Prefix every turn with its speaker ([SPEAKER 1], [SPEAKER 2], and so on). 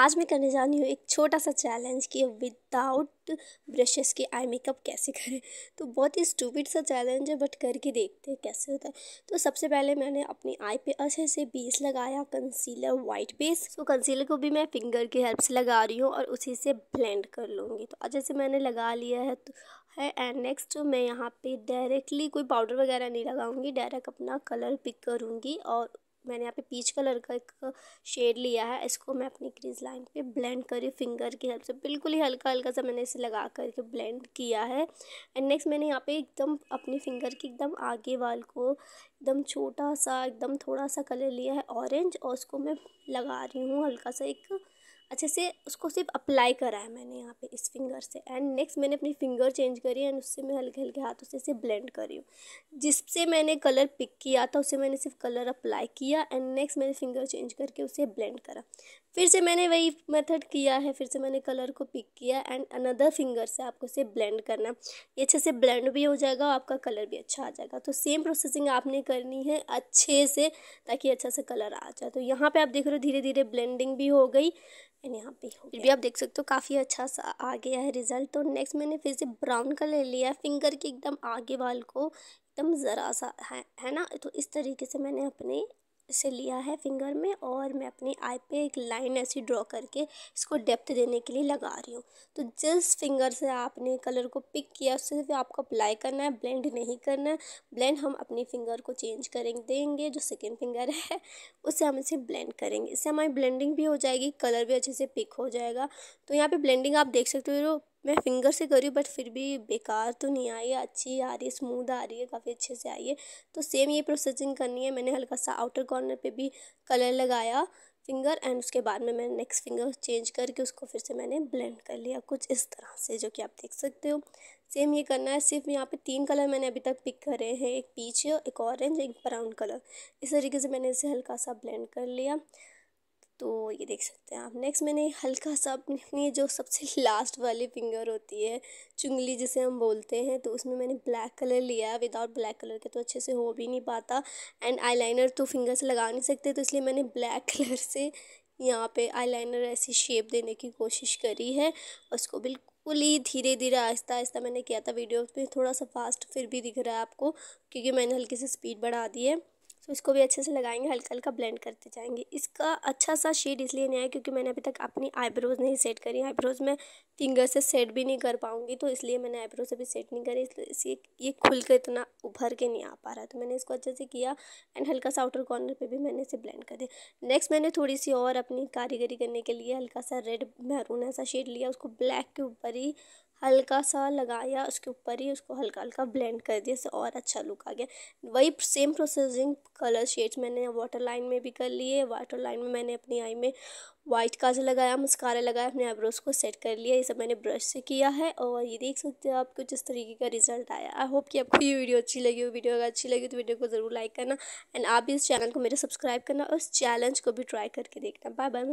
[SPEAKER 1] आज मैं करने जा रही हूँ एक छोटा सा चैलेंज कि विदाउट ब्रशेस के आई मेकअप कैसे करें तो बहुत ही स्टूपिड सा चैलेंज है बट करके देखते हैं कैसे होता है तो सबसे पहले मैंने अपनी आई पे अच्छे से बेस लगाया कंसीलर वाइट बेस तो कंसीलर को भी मैं फिंगर की हेल्प से लगा रही हूँ और उसी से ब्लेंड कर लूँगी तो अच्छे से मैंने लगा लिया है तो है एंड नेक्स्ट मैं यहाँ पे डायरेक्टली कोई पाउडर वगैरह नहीं लगाऊंगी डायरेक्ट अपना कलर पिक करूँगी और मैंने यहाँ पे पीच कलर का एक शेड लिया है इसको मैं अपनी क्रीज लाइन पे ब्लेंड करी फिंगर की हेल्प से बिल्कुल ही हल्का हल्का सा मैंने इसे लगा करके ब्लेंड किया है एंड नेक्स्ट मैंने यहाँ पे एकदम अपनी फिंगर के एकदम आगे वाल को एकदम छोटा सा एकदम थोड़ा सा कलर लिया है ऑरेंज और उसको मैं लगा रही हूँ हल्का सा एक अच्छे से उसको सिर्फ अप्लाई करा है मैंने यहाँ पे इस फिंगर से एंड नेक्स्ट मैंने अपनी फिंगर चेंज करी एंड उससे मैं हल्के हल्के हाथों से इसे ब्लेंड करी हूँ जिससे मैंने कलर पिक किया था उसे मैंने सिर्फ कलर अप्लाई किया एंड नेक्स्ट मैंने फिंगर चेंज करके उसे ब्लेंड करा फिर से मैंने वही मेथड किया है फिर से मैंने कलर को पिक किया एंड अनदर फिंगर से आपको इसे ब्लेंड करना ये अच्छे से ब्लेंड भी हो जाएगा और आपका कलर भी अच्छा आ जाएगा तो सेम प्रोसेसिंग आपने करनी है अच्छे से ताकि अच्छा सा कलर आ जाए तो यहाँ पे आप देख रहे हो धीरे धीरे ब्लेंडिंग भी हो गई एंड यहाँ पे फिर भी आप देख सकते हो काफ़ी अच्छा सा आ गया है रिज़ल्ट तो नेक्स्ट मैंने फिर से ब्राउन कलर लिया है फिंगर के एकदम आगे वाल को एकदम ज़रा सा है है ना तो इस तरीके से मैंने अपने से लिया है फिंगर में और मैं अपनी आई पे एक लाइन ऐसी ड्रॉ करके इसको डेप्थ देने के लिए लगा रही हूँ तो जिस फिंगर से आपने कलर को पिक किया उससे भी आपको अप्लाई करना है ब्लेंड नहीं करना है ब्लेंड हम अपनी फिंगर को चेंज करेंगे देंगे जो सेकेंड फिंगर है उससे हम इसे ब्लेंड करेंगे इससे हमारी ब्लेंडिंग भी हो जाएगी कलर भी अच्छे से पिक हो जाएगा तो यहाँ पर ब्लेंडिंग आप देख सकते हो मैं फिंगर से करी बट फिर भी बेकार तो नहीं आई है अच्छी आ रही है स्मूद आ रही है काफ़ी अच्छे से आई है तो सेम ये प्रोसेसिंग करनी है मैंने हल्का सा आउटर कॉर्नर पे भी कलर लगाया फिंगर एंड उसके बाद में मैंने नेक्स्ट फिंगर चेंज करके उसको फिर से मैंने ब्लेंड कर लिया कुछ इस तरह से जो कि आप देख सकते हो सेम ये करना है सिर्फ यहाँ पे तीन कलर मैंने अभी तक पिक करे हैं एक पीच एक ऑरेंज एक ब्राउन कलर इस तरीके से मैंने इसे हल्का सा ब्लेंड कर लिया तो ये देख सकते हैं आप नेक्स्ट मैंने हल्का सा अपनी जो सबसे लास्ट वाली फिंगर होती है चुंगली जिसे हम बोलते हैं तो उसमें मैंने ब्लैक कलर लिया है विदाउट ब्लैक कलर के तो अच्छे से हो भी नहीं पाता एंड आईलाइनर तो फिंगर से लगा नहीं सकते तो इसलिए मैंने ब्लैक कलर से यहाँ पे आईलाइनर ऐसी शेप देने की कोशिश करी है उसको बिल्कुल ही धीरे धीरे आहिस्ता आहिस्ता मैंने किया था वीडियो में थोड़ा सा फास्ट फिर भी दिख रहा है आपको क्योंकि मैंने हल्की सी स्पीड बढ़ा दी है तो इसको भी अच्छे से लगाएंगे हल्का हल्का ब्लेंड करते जाएंगे इसका अच्छा सा शेड इसलिए नहीं आया क्योंकि मैंने अभी तक अपनी आईब्रोज नहीं सेट करी आईब्रोज में फिंगर से सेट भी नहीं कर पाऊँगी तो इसलिए मैंने आईब्रोज अभी सेट नहीं करी इसलिए इसलिए ये खुल कर इतना उभर के नहीं आ पा रहा तो मैंने इसको अच्छे से किया एंड हल्का सा आउटर कॉर्नर पर भी मैंने इसे ब्लेंड कर दिया नेक्स्ट मैंने थोड़ी सी और अपनी कारीगरी करने के लिए हल्का सा रेड मैरून ऐसा शेड लिया उसको ब्लैक के ऊपर ही हल्का सा लगाया उसके ऊपर ही उसको हल्का हल्का ब्लेंड कर दिया इससे और अच्छा लुक आ गया वही सेम प्रोसेसिंग कलर शेड्स मैंने वाटर लाइन में भी कर लिए वाटर लाइन में मैंने अपनी आई में वाइट काजल लगाया मस्कारा लगाया अपने आईब्रोज को सेट कर लिया ये सब मैंने ब्रश से किया है और ये देख सकते हो आपको जिस तरीके का रिजल्ट आया आई होप कि आपको ये वीडियो अच्छी लगी हो वीडियो अगर अच्छी लगी तो वीडियो को ज़रूर लाइक करना एंड आप भी इस चैनल को मेरे सब्सक्राइब करना और उस चैलेंज को भी ट्राई करके देखना बाय बाय